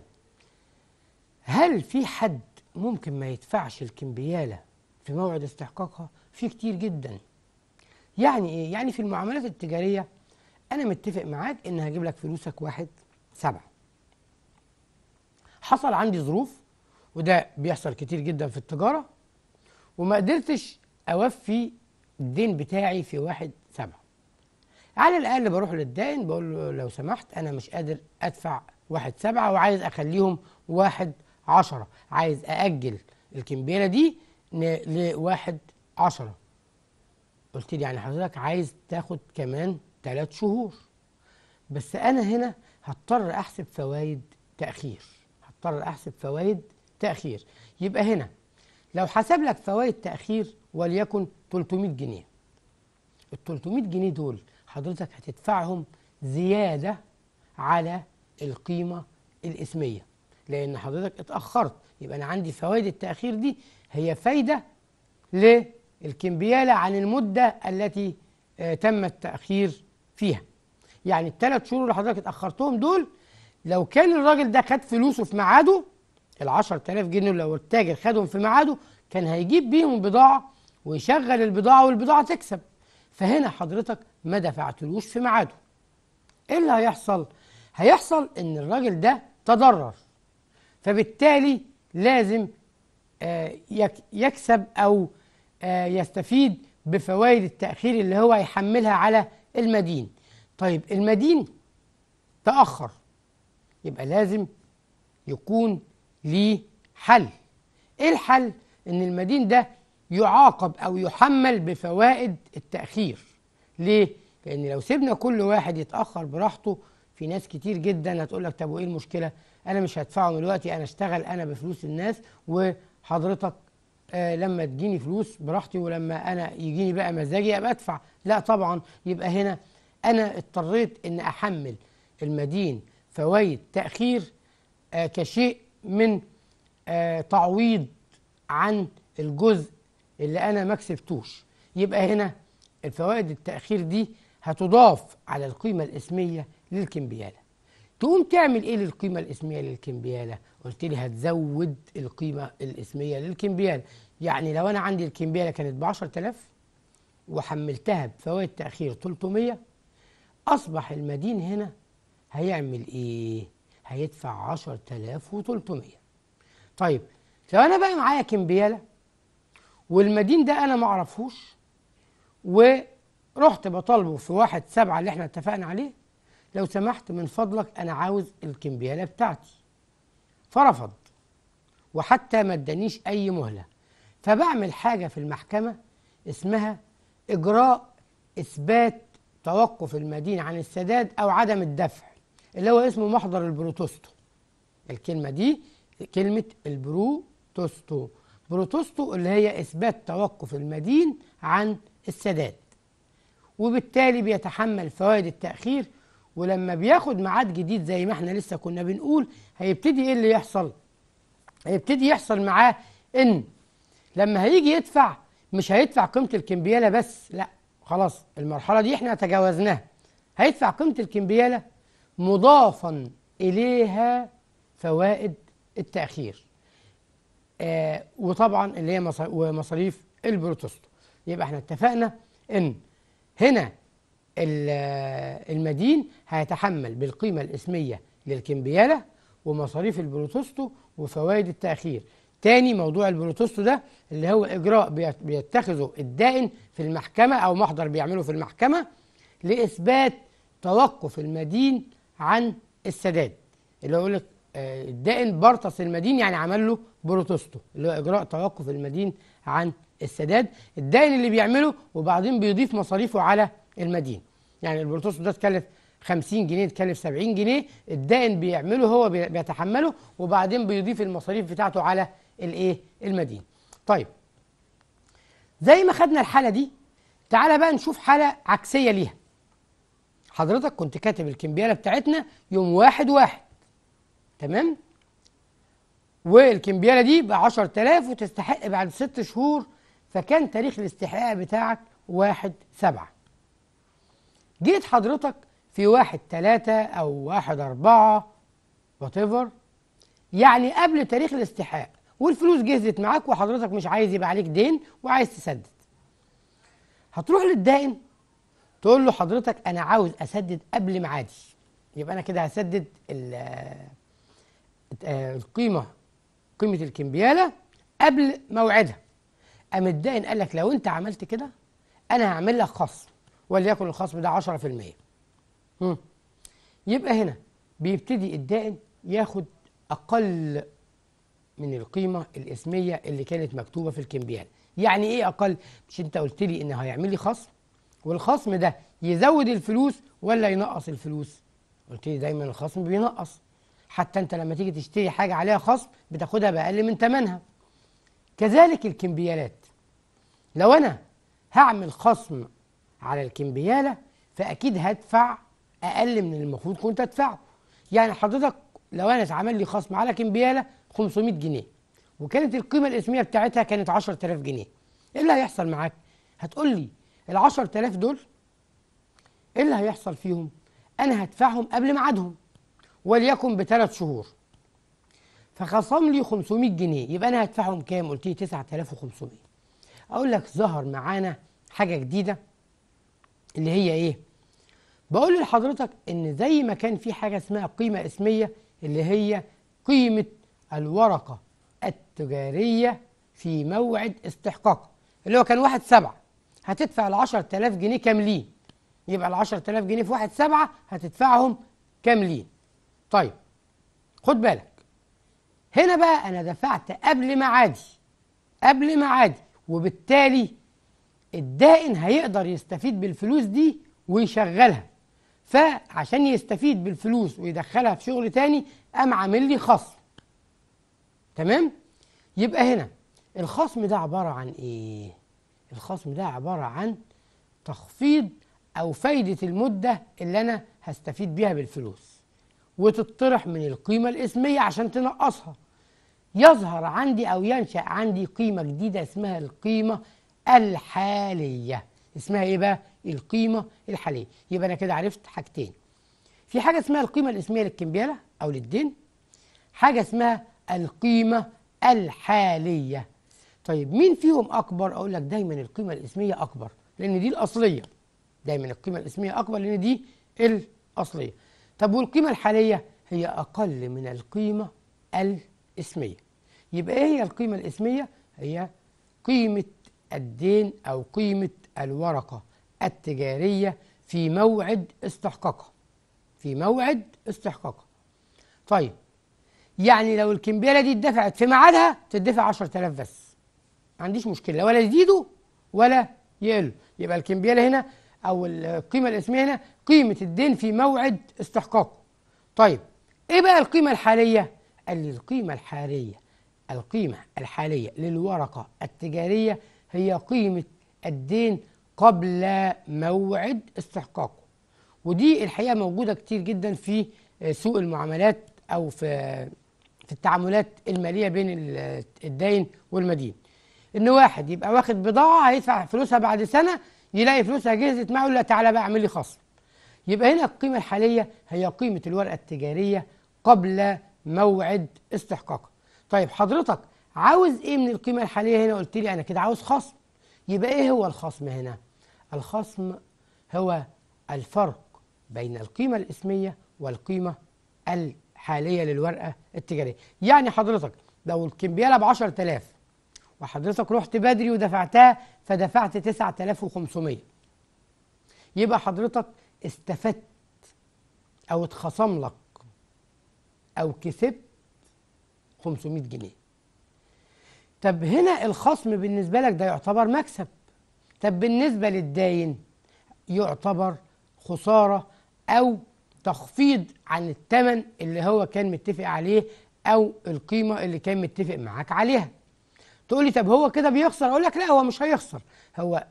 A: هل في حد ممكن ما يدفعش الكمبيالة في موعد استحقاقها في كتير جدا يعني ايه يعني في المعاملات التجاريه انا متفق معاك ان هجيب لك فلوسك واحد سبعة حصل عندي ظروف وده بيحصل كتير جدا في التجاره وما قدرتش اوفي الدين بتاعي في واحد سبعة على الاقل بروح للدائن بقول له لو سمحت انا مش قادر ادفع واحد سبعة وعايز اخليهم واحد عشرة عايز ااجل الكمبيله دي لواحد عشرة قلت لي يعني حضرتك عايز تاخد كمان ثلاث شهور بس أنا هنا هضطر أحسب فوائد تأخير هضطر أحسب فوائد تأخير يبقى هنا لو حسب لك فوائد تأخير وليكن 300 جنيه ال 300 جنيه دول حضرتك هتدفعهم زيادة على القيمة الإسمية لأن حضرتك اتأخرت يبقى أنا عندي فوائد التأخير دي هي فايدة للكمبيالة عن المدة التي آه، تم التأخير فيها يعني الثلاث شهور اللي حضرتك اتأخرتهم دول لو كان الراجل ده خد فلوسه في ميعاده ال 10000 جنيه لو التاجر خدهم في ميعاده كان هيجيب بيهم بضاعة ويشغل البضاعة والبضاعة تكسب فهنا حضرتك ما دفعتلوش في ميعاده ايه اللي هيحصل؟ هيحصل ان الراجل ده تضرر فبالتالي لازم آه، يكسب أو آه، يستفيد بفوائد التأخير اللي هو هيحملها على المدين طيب المدين تأخر يبقى لازم يكون ليه حل ايه الحل ان المدين ده يعاقب او يحمل بفوائد التاخير ليه لان لو سيبنا كل واحد يتاخر براحته في ناس كتير جدا هتقول لك طب وايه المشكله انا مش هدفعه دلوقتي انا اشتغل انا بفلوس الناس و حضرتك آه لما تجيني فلوس براحتي ولما انا يجيني بقى مزاجي ابقى ادفع لا طبعا يبقى هنا انا اضطريت ان احمل المدين فوائد تاخير آه كشيء من آه تعويض عن الجزء اللي انا ما كسبتوش يبقى هنا الفوائد التاخير دي هتضاف على القيمه الاسميه للكمبياله تقوم تعمل ايه للقيمه الاسميه للكمبياله قلت لي هتزود القيمه الاسميه للكمبيال يعني لو انا عندي الكمبياله كانت ب 10000 وحملتها بفوائد تاخير 300 اصبح المدين هنا هيعمل ايه هيدفع 10300 طيب لو انا بقى معايا كمبياله والمدين ده انا ما اعرفهوش ورحت بطالبه في واحد سبعة اللي احنا اتفقنا عليه لو سمحت من فضلك انا عاوز الكمبياله بتاعتي فرفض وحتى ما ادانيش أي مهلة فبعمل حاجة في المحكمة اسمها إجراء إثبات توقف المدين عن السداد أو عدم الدفع اللي هو اسمه محضر البروتوستو الكلمة دي كلمة البروتوستو بروتوستو اللي هي إثبات توقف المدين عن السداد وبالتالي بيتحمل فوائد التأخير ولما بياخد ميعاد جديد زي ما احنا لسه كنا بنقول هيبتدي ايه اللي يحصل هيبتدي يحصل معاه ان لما هيجي يدفع مش هيدفع قيمه الكمبياله بس لا خلاص المرحله دي احنا تجاوزناها هيدفع قيمه الكمبياله مضافا اليها فوائد التاخير آه وطبعا اللي هي ومصاريف البروتوست يبقى احنا اتفقنا ان هنا المدين هيتحمل بالقيمة الإسمية للكمبيالة ومصاريف البروتوستو وفوائد التأخير تاني موضوع البروتوستو ده اللي هو إجراء بيتخذه الدائن في المحكمة أو محضر بيعمله في المحكمة لإثبات توقف المدين عن السداد اللي هو لك آه، الدائن برطس المدين يعني عمل له بروتوستو اللي هو إجراء توقف المدين عن السداد الدائن اللي بيعمله وبعدين بيضيف مصاريفه على المدين يعني البروتوس ده تكلف 50 جنيه تكلف 70 جنيه الدائن بيعمله هو بيتحمله وبعدين بيضيف المصاريف بتاعته على الايه المدين طيب زي ما خدنا الحاله دي تعالى بقى نشوف حاله عكسيه ليها حضرتك كنت كاتب الكمبياله بتاعتنا يوم واحد واحد تمام والكمبياله دي ب 10000 وتستحق بعد ست شهور فكان تاريخ الاستحقاق بتاعك واحد سبعة جيت حضرتك في واحد تلاتة أو واحد أربعة whatever يعني قبل تاريخ الاستحقاق والفلوس جهزت معاك وحضرتك مش عايز يبقى عليك دين وعايز تسدد هتروح للدائن تقول له حضرتك أنا عاوز أسدد قبل ميعادي يبقى أنا كده هسدد آه، القيمة قيمة الكمبيالة قبل موعدها قام الدائن قال لك لو أنت عملت كده أنا هعمل لك خصم وليكن الخصم ده 10% هم. يبقى هنا بيبتدي الدائن ياخد أقل من القيمة الإسمية اللي كانت مكتوبة في الكمبيال يعني إيه أقل؟ مش أنت قلت لي إن هيعمل لي خصم والخصم ده يزود الفلوس ولا ينقص الفلوس؟ قلت لي دايما الخصم بينقص حتى أنت لما تيجي تشتري حاجة عليها خصم بتاخدها بأقل من ثمنها كذلك الكمبيالات لو أنا هعمل خصم على الكمبياله فاكيد هدفع اقل من المفروض كنت ادفعه يعني حضرتك لو انا اتعمل لي خصم على كمبياله 500 جنيه وكانت القيمه الاسميه بتاعتها كانت 10000 جنيه ايه اللي هيحصل معاك هتقول لي ال 10000 دول ايه اللي هيحصل فيهم انا هدفعهم قبل ميعادهم وليكن بثلاث شهور فخصم لي 500 جنيه يبقى انا هدفعهم كام قلت لي 9500 اقول لك ظهر معانا حاجه جديده اللي هي ايه بقول لحضرتك ان زي ما كان في حاجه اسمها قيمه اسميه اللي هي قيمه الورقه التجاريه في موعد استحقاق اللي هو كان واحد سبعة هتدفع ال 10000 جنيه كاملين يبقى ال 10000 جنيه في واحد سبعة هتدفعهم كاملين طيب خد بالك هنا بقى انا دفعت قبل ميعادي قبل ميعادي وبالتالي الدائن هيقدر يستفيد بالفلوس دي ويشغلها فعشان يستفيد بالفلوس ويدخلها في شغل تاني قام عامل لي خصم تمام يبقى هنا الخصم ده عبارة عن ايه الخصم ده عبارة عن تخفيض او فايدة المدة اللي انا هستفيد بيها بالفلوس وتطرح من القيمة الاسمية عشان تنقصها يظهر عندي او ينشأ عندي قيمة جديدة اسمها القيمة الحالية اسمها إيه بقى؟ القيمة الحالية يبقى أنا كده عرفت حاجتين في حاجة اسمها القيمة الاسمية للكمبيالة أو للدين حاجة اسمها القيمة الحالية طيب مين فيهم أكبر؟ أقول لك دايما القيمة الاسمية أكبر لأن دي الأصلية دايما القيمة الاسمية أكبر لأن دي الأصلية طب والقيمة الحالية هي أقل من القيمة الاسمية يبقى إيه هي القيمة الاسمية؟ هي قيمة الدين أو قيمة الورقة التجارية في موعد استحقاقها في موعد استحقاقها طيب يعني لو الكمبيله دي اتدفعت في ميعادها تدفع 10000 بس ما عنديش مشكله ولا يزيدوا ولا يقلوا يبقى الكمبيله هنا او القيمه الاسميه هنا قيمه الدين في موعد استحقاقه طيب ايه بقى القيمه الحاليه قال لي القيمه الحاليه القيمه الحاليه للورقه التجاريه هي قيمة الدين قبل موعد استحقاقه ودي الحقيقة موجودة كتير جدا في سوق المعاملات أو في في التعاملات المالية بين الداين والمدين إن واحد يبقى واخد بضاعة هيدفع فلوسها بعد سنة يلاقي فلوسها جهزت معه يقول له تعالى بقى اعمل لي خصم يبقى هنا القيمة الحالية هي قيمة الورقة التجارية قبل موعد استحقاقها طيب حضرتك عاوز ايه من القيمه الحاليه هنا قلت لي انا كده عاوز خصم يبقى ايه هو الخصم هنا الخصم هو الفرق بين القيمه الاسميه والقيمه الحاليه للورقه التجاريه يعني حضرتك لو الكمبياله ب 10000 وحضرتك رحت بدري ودفعتها فدفعت 9500 يبقى حضرتك استفدت او اتخصم لك او كسبت 500 جنيه طب هنا الخصم بالنسبة لك ده يعتبر مكسب طب بالنسبة للداين يعتبر خسارة أو تخفيض عن الثمن اللي هو كان متفق عليه أو القيمة اللي كان متفق معاك عليها تقول لي طب هو كده بيخسر أقول لك لا هو مش هيخسر هو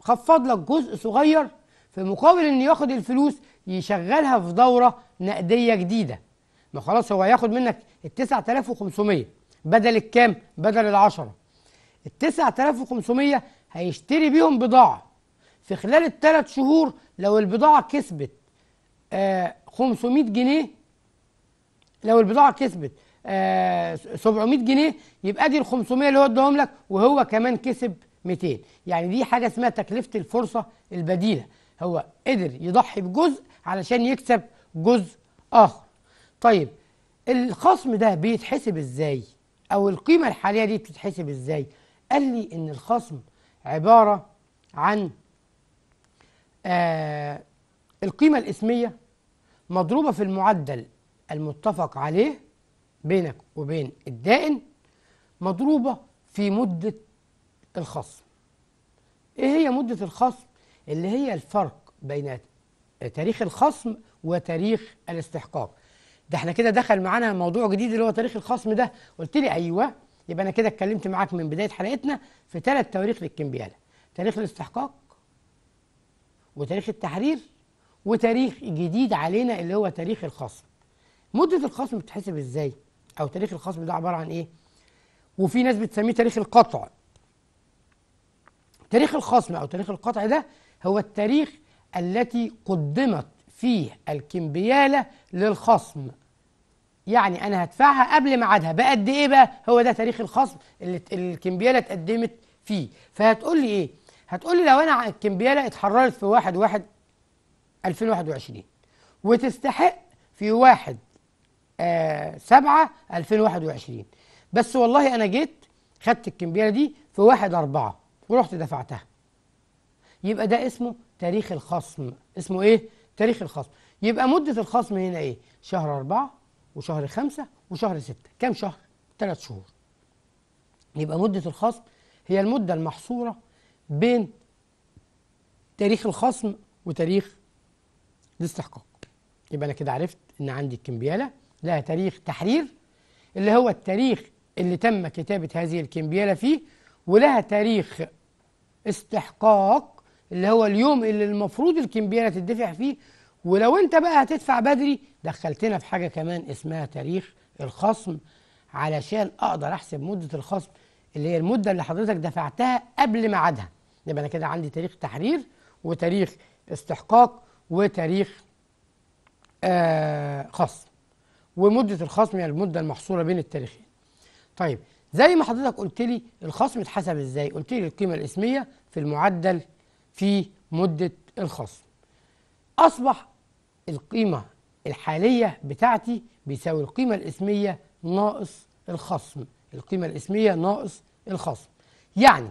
A: خفض لك جزء صغير في مقابل إنه ياخد الفلوس يشغلها في دورة نقدية جديدة ما خلاص هو هياخد منك ال 9500 بدل الكام بدل العشرة ال 9500 هيشتري بيهم بضاعة في خلال الثلاث شهور لو البضاعة كسبت آه 500 جنيه لو البضاعة كسبت آه 700 جنيه يبقى دي ال 500 اللي هو اداهم لك وهو كمان كسب 200 يعني دي حاجة اسمها تكلفة الفرصة البديلة هو قدر يضحي بجزء علشان يكسب جزء آخر طيب الخصم ده بيتحسب ازاي؟ أو القيمة الحالية دي بتتحسب إزاي؟ قال لي إن الخصم عبارة عن آه القيمة الإسمية مضروبة في المعدل المتفق عليه بينك وبين الدائن مضروبة في مدة الخصم إيه هي مدة الخصم؟ اللي هي الفرق بين تاريخ الخصم وتاريخ الاستحقاق ده احنا كده دخل معانا موضوع جديد اللي هو تاريخ الخصم ده قلت لي ايوه يبقى انا كده اتكلمت معاك من بدايه حلقتنا في ثلاث تواريخ للكمبياله تاريخ الاستحقاق وتاريخ التحرير وتاريخ جديد علينا اللي هو تاريخ الخصم مده الخصم بتتحسب ازاي او تاريخ الخصم ده عباره عن ايه وفي ناس بتسميه تاريخ القطع تاريخ الخصم او تاريخ القطع ده هو التاريخ التي قدمت فيه الكمبياله للخصم يعني انا هدفعها قبل ميعادها بقد ايه بقى هو ده تاريخ الخصم اللي الكمبياله اتقدمت فيه فهتقول لي ايه هتقول لي لو انا الكمبياله اتحررت في 1 1 2021 وتستحق في 1 7 2021 بس والله انا جيت خدت الكمبياله دي في 1 4 ورحت دفعتها يبقى ده اسمه تاريخ الخصم اسمه ايه تاريخ الخصم يبقى مده الخصم هنا ايه شهر 4 وشهر خمسة وشهر ستة كام شهر؟ ثلاث شهور يبقى مدة الخصم هي المدة المحصورة بين تاريخ الخصم وتاريخ الاستحقاق يبقى أنا كده عرفت إن عندي الكمبيالة لها تاريخ تحرير اللي هو التاريخ اللي تم كتابة هذه الكمبيالة فيه ولها تاريخ استحقاق اللي هو اليوم اللي المفروض الكمبيالة تدفع فيه ولو انت بقى هتدفع بدري دخلتنا في حاجه كمان اسمها تاريخ الخصم علشان اقدر احسب مده الخصم اللي هي المده اللي حضرتك دفعتها قبل ميعادها يبقى انا كده عندي تاريخ تحرير وتاريخ استحقاق وتاريخ آه خصم ومده الخصم يعني المده المحصوره بين التاريخين طيب زي ما حضرتك قلت لي الخصم اتحسب ازاي قلت لي القيمه الاسميه في المعدل في مده الخصم اصبح القيمة الحالية بتاعتي بيساوي القيمة الاسمية ناقص الخصم القيمة الاسمية ناقص الخصم يعني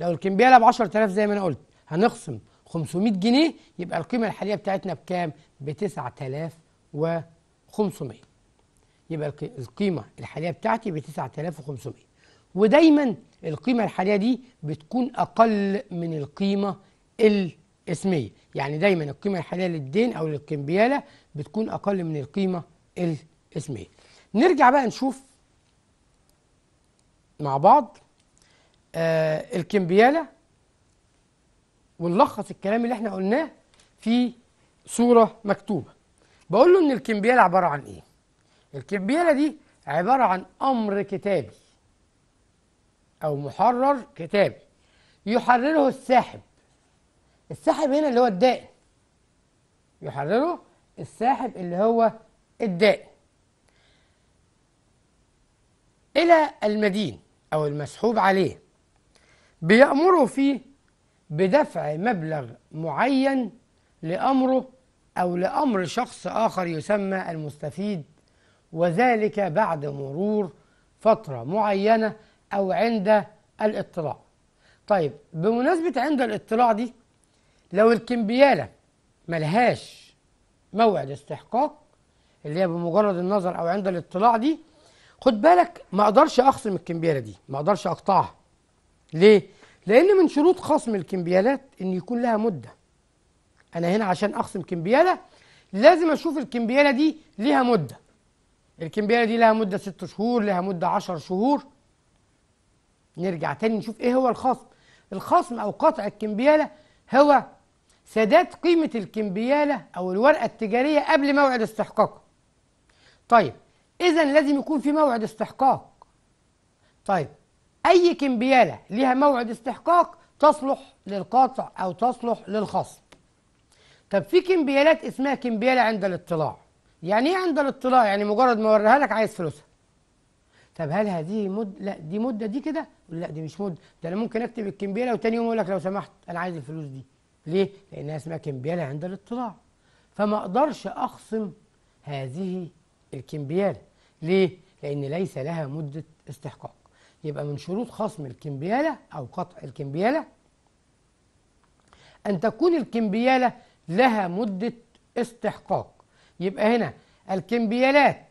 A: لو الكمبيالة ب 10000 زي ما أنا قلت هنخصم 500 جنيه يبقى القيمة الحالية بتاعتنا بكام؟ ب 9500 يبقى القيمة الحالية بتاعتي ب 9500 ودايما القيمة الحالية دي بتكون أقل من القيمة الاسمية يعني دايما القيمة الحالية للدين أو للقنبيالة بتكون أقل من القيمة الإسمية نرجع بقى نشوف مع بعض آه الكمبيالة ونلخص الكلام اللي احنا قلناه في صورة مكتوبة بقول له إن الكمبيالة عبارة عن إيه؟ الكمبيالة دي عبارة عن أمر كتابي أو محرر كتابي يحرره الساحب الساحب هنا اللي هو الدائن يحرره الساحب اللي هو الدائن إلى المدين أو المسحوب عليه بيأمره فيه بدفع مبلغ معين لأمره أو لأمر شخص آخر يسمى المستفيد وذلك بعد مرور فترة معينة أو عند الاطلاع طيب بمناسبة عند الاطلاع دي لو الكمبيالة ملهاش موعد استحقاق اللي هي بمجرد النظر أو عند الاطلاع دي خد بالك ما أقدرش أخصم الكمبيالة دي ما أقدرش أقطعها ليه؟ لأن من شروط خصم الكمبيالات إن يكون لها مدة أنا هنا عشان أخصم كمبيالة لازم أشوف الكمبيالة دي ليها مدة الكمبيالة دي لها مدة ست شهور لها مدة عشر شهور نرجع تاني نشوف إيه هو الخصم الخصم أو قطع الكمبيالة هو سداد قيمة الكمبيالة أو الورقة التجارية قبل موعد استحقاقها طيب إذا لازم يكون في موعد استحقاق طيب أي كمبيالة ليها موعد استحقاق تصلح للقاطع أو تصلح للخصم طب في كمبيالات اسمها كمبيالة عند الاطلاع يعني ايه عند الاطلاع يعني مجرد ما اوريها لك عايز فلوسها طب هل هذه مد لا دي مده دي كده لا دي مش مده ده انا ممكن اكتب الكمبياله وتاني يوم اقول لك لو سمحت انا عايز الفلوس دي ليه؟ لأنها اسمها كمبيالة عند الاطلاع فما أقدرش أخصم هذه الكمبيالة ليه؟ لأن ليس لها مدة استحقاق يبقى من شروط خصم الكمبيالة أو قطع الكمبيالة أن تكون الكمبيالة لها مدة استحقاق يبقى هنا الكمبيالات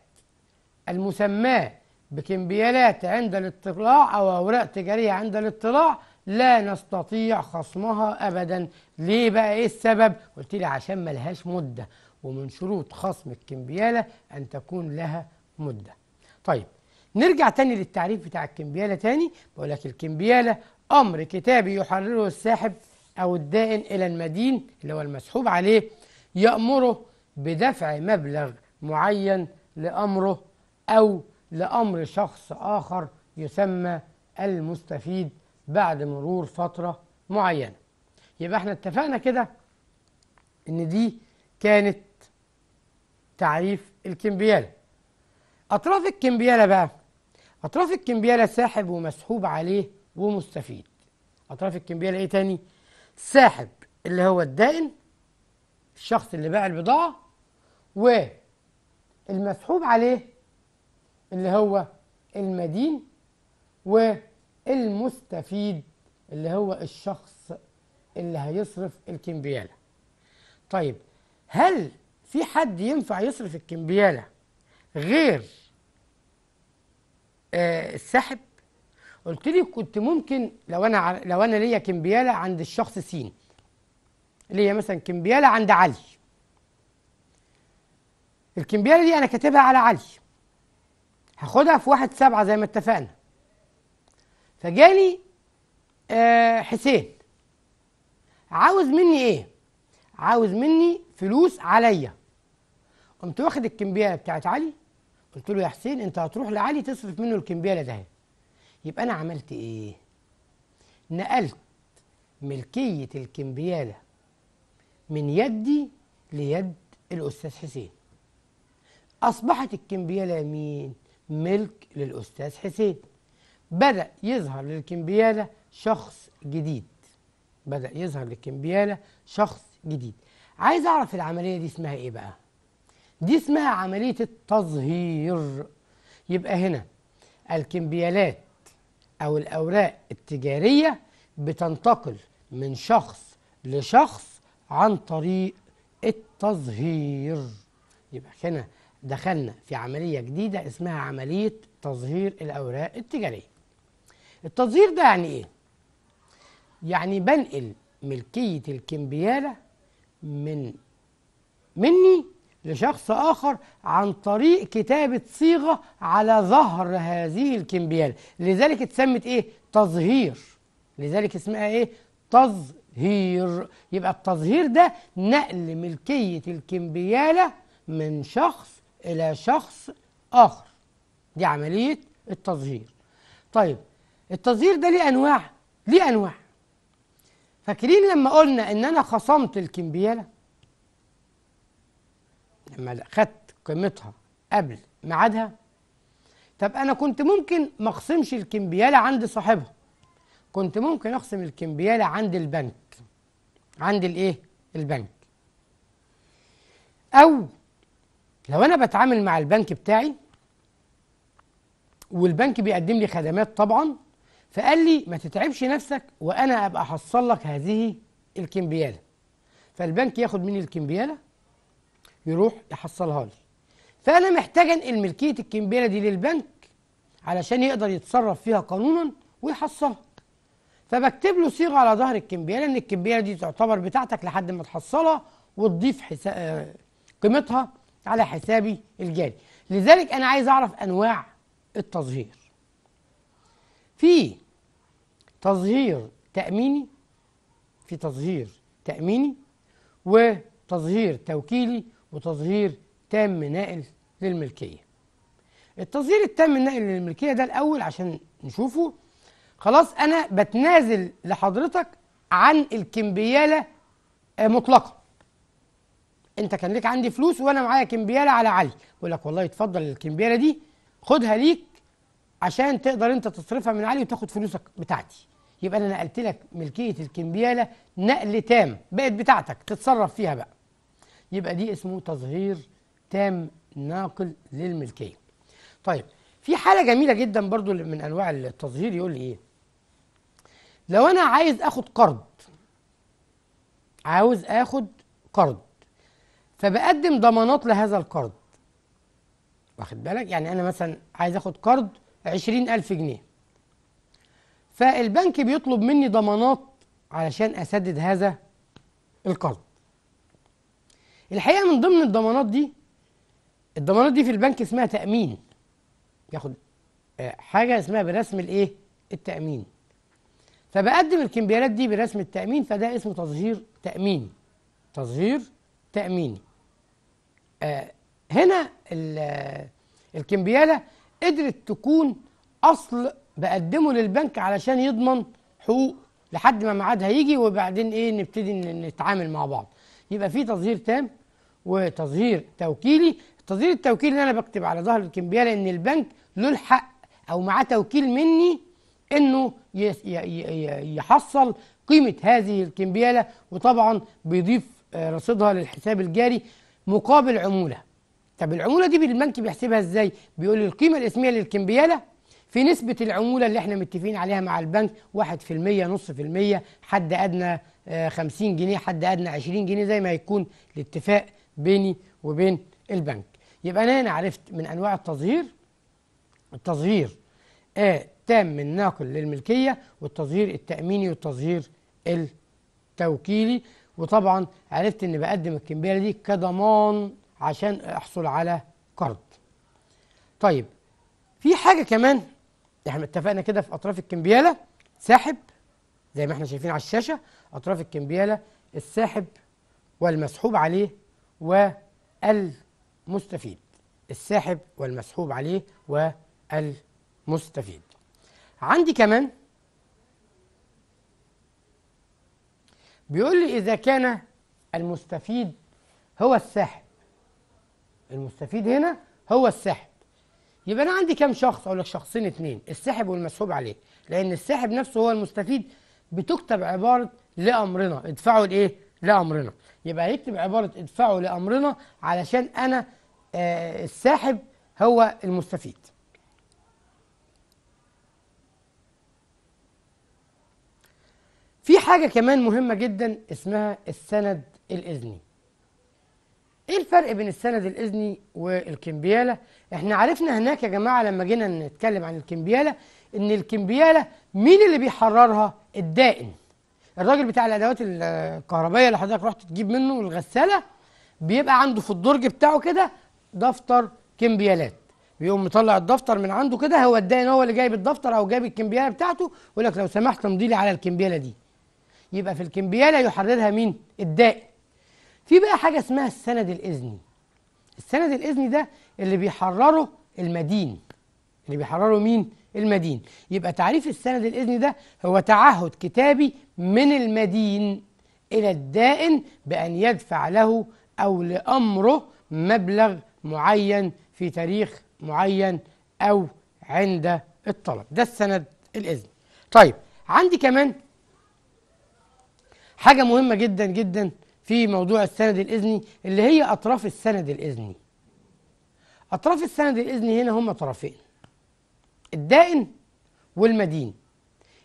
A: المسماة بكمبيالات عند الاطلاع أو أوراق تجارية عند الاطلاع لا نستطيع خصمها أبدا ليه بقى إيه السبب؟ قلت لي عشان ملهاش مدة ومن شروط خصم الكمبيالة أن تكون لها مدة طيب نرجع تاني للتعريف بتاع الكمبيالة تاني بقول لك الكمبيالة أمر كتابي يحرره الساحب أو الدائن إلى المدين اللي هو المسحوب عليه يأمره بدفع مبلغ معين لأمره أو لأمر شخص آخر يسمى المستفيد بعد مرور فترة معينة يبقى احنا اتفقنا كده ان دي كانت تعريف الكمبيالة أطراف الكمبيالة بقى أطراف الكمبيالة ساحب ومسحوب عليه ومستفيد أطراف الكمبيالة إيه تاني؟ ساحب اللي هو الدائن الشخص اللي باع البضاعة والمسحوب عليه اللي هو المدين و المستفيد اللي هو الشخص اللي هيصرف الكمبيالة طيب هل في حد ينفع يصرف الكمبيالة غير آه قلت لي كنت ممكن لو انا لو انا ليا كمبياله عند الشخص سين ليا مثلا كمبياله عند علي الكمبياله دي انا كاتبها على علي هاخدها في واحد سبعة زي ما اتفقنا فجالي آه حسين عاوز مني ايه عاوز مني فلوس عليا قمت واخد الكمبياله بتاعت علي قلت له يا حسين انت هتروح لعلي تصرف منه الكمبياله ده يبقى انا عملت ايه نقلت ملكيه الكمبياله من يدي ليد الاستاذ حسين اصبحت الكمبياله مين ملك للاستاذ حسين بدأ يظهر للكمبيالة شخص جديد بدأ يظهر للكمبيالة شخص جديد عايز أعرف العملية دي اسمها إيه بقى دي اسمها عملية التظهير يبقى هنا الكمبيالات أو الأوراق التجارية بتنتقل من شخص لشخص عن طريق التظهير يبقى هنا دخلنا في عملية جديدة اسمها عملية تظهير الأوراق التجارية التظهير ده يعني ايه يعني بنقل ملكيه الكمبياله من مني لشخص آخر عن طريق كتابة صيغة على ظهر هذه الكمبيالة لذلك اتسمت إيه؟ تظهير لذلك اسمها إيه؟ تظهير يبقى التظهير ده نقل ملكية الكمبيالة من شخص إلى شخص آخر دي عملية التظهير طيب التظهير ده ليه انواع ليه انواع فاكرين لما قلنا ان انا خصمت الكمبياله لما خدت قيمتها قبل ميعادها طب انا كنت ممكن ما اخصمش الكمبياله عند صاحبها كنت ممكن اخصم الكمبياله عند البنك عند الايه البنك او لو انا بتعامل مع البنك بتاعي والبنك بيقدم لي خدمات طبعا فقال لي ما تتعبش نفسك وانا ابقى احصل لك هذه الكمبياله فالبنك ياخد مني الكمبياله يروح يحصلها لي فانا محتاج انقل ملكيه الكمبياله دي للبنك علشان يقدر يتصرف فيها قانونا ويحصلها فبكتب له صيغه على ظهر الكمبياله ان الكمبياله دي تعتبر بتاعتك لحد ما تحصلها وتضيف حسا... آه، قيمتها على حسابي الجاري لذلك انا عايز اعرف انواع التظهير في تظهير تأميني في تظهير تأميني وتظهير توكيلي وتظهير تام نائل للملكية التظهير التام النائل للملكية ده الأول عشان نشوفه خلاص أنا بتنازل لحضرتك عن الكمبيالة آه، مطلقة أنت كان ليك عندي فلوس وأنا معايا كمبيالة على علي يقول لك والله اتفضل الكمبيالة دي خدها ليك عشان تقدر انت تصرفها من علي وتاخد فلوسك بتاعتي يبقى انا نقلت لك ملكيه الكمبياله نقل تام بقت بتاعتك تتصرف فيها بقى يبقى دي اسمه تظهير تام ناقل للملكيه طيب في حاله جميله جدا برضو من انواع التظهير يقول لي ايه لو انا عايز اخد قرض عاوز اخد قرض فبقدم ضمانات لهذا القرض واخد بالك يعني انا مثلا عايز اخد قرض عشرين ألف جنيه فالبنك بيطلب مني ضمانات علشان أسدد هذا القرض الحقيقة من ضمن الضمانات دي الضمانات دي في البنك اسمها تأمين ياخد آه، حاجة اسمها برسم الإيه؟ التأمين فبقدم الكمبيالات دي برسم التأمين فده اسمه تظهير تأمين تظهير تأميني آه، هنا آه، الكمبيالة قدرت تكون اصل بقدمه للبنك علشان يضمن حقوق لحد ما ميعاد هيجي وبعدين ايه نبتدي نتعامل مع بعض يبقى في تظهير تام وتظهير توكيلي التظهير التوكيلي اللي انا بكتب على ظهر الكمبيالة ان البنك له الحق او معاه توكيل مني انه يحصل قيمة هذه الكمبيالة وطبعا بيضيف آه، رصيدها للحساب الجاري مقابل عمولة طب العمولة دي البنك بيحسبها ازاي؟ بيقول القيمة الاسمية للكمبيالة في نسبة العمولة اللي احنا متفقين عليها مع البنك 1% نص في المية حد أدنى 50 آه، جنيه حد أدنى 20 جنيه زي ما يكون الاتفاق بيني وبين البنك يبقى أنا هنا عرفت من أنواع التظهير التظهير آه، من الناقل للملكية والتظهير التأميني والتظهير التوكيلي وطبعا عرفت إني بقدم الكمبيالة دي كضمان عشان احصل على قرض طيب في حاجه كمان احنا اتفقنا كده في اطراف الكمبياله ساحب زي ما احنا شايفين على الشاشه اطراف الكمبياله الساحب والمسحوب عليه والمستفيد الساحب والمسحوب عليه والمستفيد عندي كمان بيقول لي اذا كان المستفيد هو الساحب المستفيد هنا هو الساحب يبقى انا عندي كام شخص اقول لك شخصين اتنين الساحب والمسحوب عليه لان الساحب نفسه هو المستفيد بتكتب عباره لامرنا ادفعوا لايه لامرنا يبقى هيكتب عباره ادفعوا لامرنا علشان انا آه الساحب هو المستفيد في حاجه كمان مهمه جدا اسمها السند الاذني ايه الفرق بين السند الاذني والكمبياله احنا عرفنا هناك يا جماعه لما جينا نتكلم عن الكمبياله ان الكمبياله مين اللي بيحررها الدائن الراجل بتاع الادوات الكهربائيه اللي حضرتك رحت تجيب منه الغساله بيبقى عنده في الدرج بتاعه كده دفتر كمبيالات بيقوم مطلع الدفتر من عنده كده هو الدائن هو اللي جايب الدفتر او جايب الكمبياله بتاعته يقول لك لو سمحت امضي لي على الكمبياله دي يبقى في الكمبياله يحررها مين الدائن في بقى حاجة اسمها السند الإذني السند الإذني ده اللي بيحرره المدين اللي بيحرره مين؟ المدين يبقى تعريف السند الإذني ده هو تعهد كتابي من المدين إلى الدائن بأن يدفع له أو لأمره مبلغ معين في تاريخ معين أو عند الطلب ده السند الإذني طيب عندي كمان حاجة مهمة جدا جدا في موضوع السند الإذني اللي هي أطراف السند الإذني أطراف السند الإذني هنا هم طرفين الدائن والمدين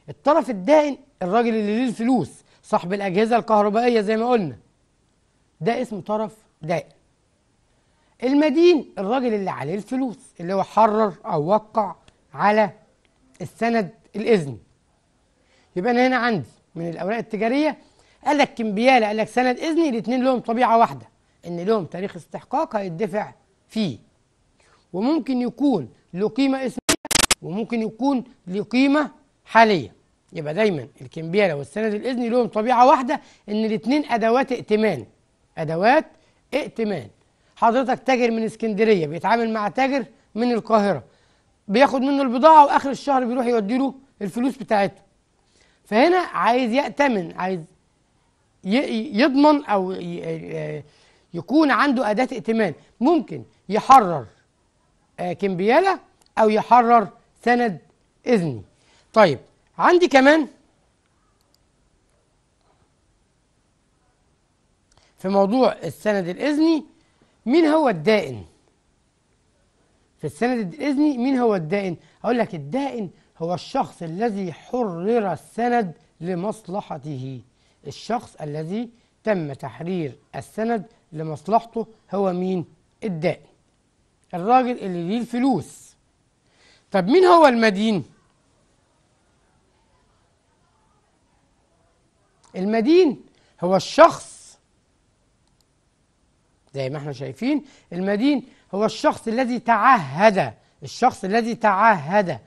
A: الطرف الدائن الراجل اللي ليه الفلوس صاحب الأجهزة الكهربائية زي ما قلنا ده اسمه طرف دائن المدين الراجل اللي عليه الفلوس اللي هو حرر أو وقع على السند الإذني يبقى أنا هنا عندي من الأوراق التجارية قال لك كمبياله قال لك سند اذني الاثنين لهم طبيعه واحده ان لهم تاريخ استحقاق هيدفع فيه وممكن يكون له قيمه اسميه وممكن يكون له قيمه حاليه يبقى دايما الكمبياله والسند الاذني لهم طبيعه واحده ان الاثنين ادوات ائتمان ادوات ائتمان حضرتك تاجر من اسكندريه بيتعامل مع تاجر من القاهره بياخد منه البضاعه واخر الشهر بيروح يودي له الفلوس بتاعته فهنا عايز يأتمن عايز يضمن او يكون عنده اداه ائتمان ممكن يحرر آه، كمبياله او يحرر سند اذني طيب عندي كمان في موضوع السند الاذني مين هو الدائن في السند الاذني مين هو الدائن اقول لك الدائن هو الشخص الذي حرر السند لمصلحته الشخص الذي تم تحرير السند لمصلحته هو مين الدائن الراجل اللي ليه الفلوس طب مين هو المدين المدين هو الشخص زي ما احنا شايفين المدين هو الشخص الذي تعهد الشخص الذي تعهد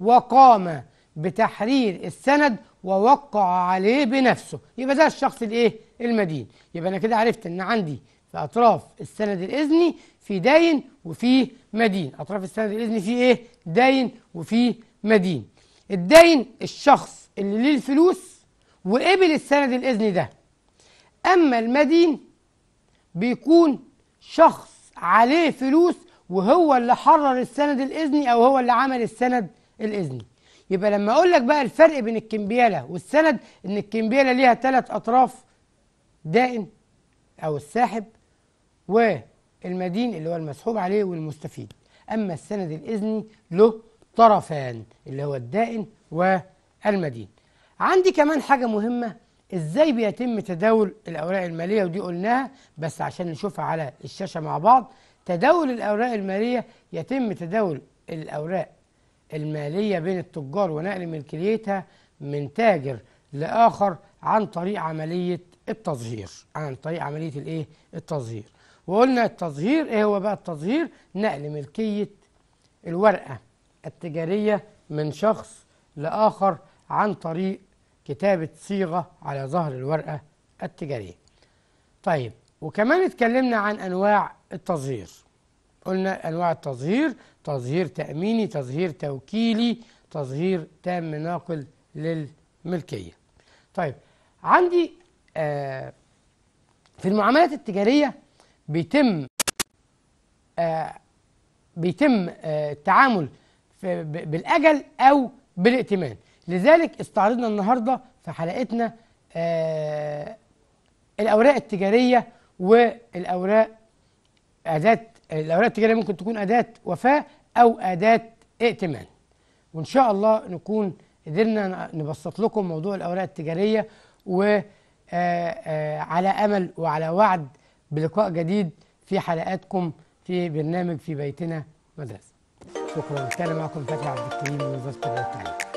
A: وقام بتحرير السند ووقع عليه بنفسه يبقى ده الشخص الايه المدين يبقى انا كده عرفت ان عندي في اطراف السند الاذني في داين وفي مدين اطراف السند الاذني في ايه داين وفي مدين الداين الشخص اللي ليه الفلوس وقبل السند الاذني ده اما المدين بيكون شخص عليه فلوس وهو اللي حرر السند الاذني او هو اللي عمل السند الاذني يبقى لما اقول لك بقى الفرق بين الكمبياله والسند ان الكمبياله ليها ثلاث اطراف دائن او الساحب والمدين اللي هو المسحوب عليه والمستفيد اما السند الاذني له طرفان اللي هو الدائن والمدين عندي كمان حاجه مهمه ازاي بيتم تداول الاوراق الماليه ودي قلناها بس عشان نشوفها على الشاشه مع بعض تداول الاوراق الماليه يتم تداول الاوراق المالية بين التجار ونقل ملكيتها من تاجر لآخر عن طريق عملية التظهير عن طريق عملية الإيه؟ التظهير وقلنا التظهير إيه هو بقى التظهير؟ نقل ملكية الورقة التجارية من شخص لآخر عن طريق كتابة صيغة على ظهر الورقة التجارية طيب وكمان اتكلمنا عن أنواع التظهير قلنا أنواع التظهير تظهير تأميني تظهير توكيلي تظهير تام ناقل للملكية طيب عندي آه في المعاملات التجارية بيتم آه بيتم آه التعامل بالأجل أو بالائتمان لذلك استعرضنا النهاردة في حلقتنا آه، الأوراق التجارية والأوراق أداة الأوراق التجارية ممكن تكون أداة وفاة أو أداة ائتمان وإن شاء الله نكون قدرنا نبسط لكم موضوع الأوراق التجارية وعلى آه، آه، أمل وعلى وعد بلقاء جديد في حلقاتكم في برنامج في بيتنا مدرسة شكرا كان معكم فتحي عبد الكريم من وزارة التعليم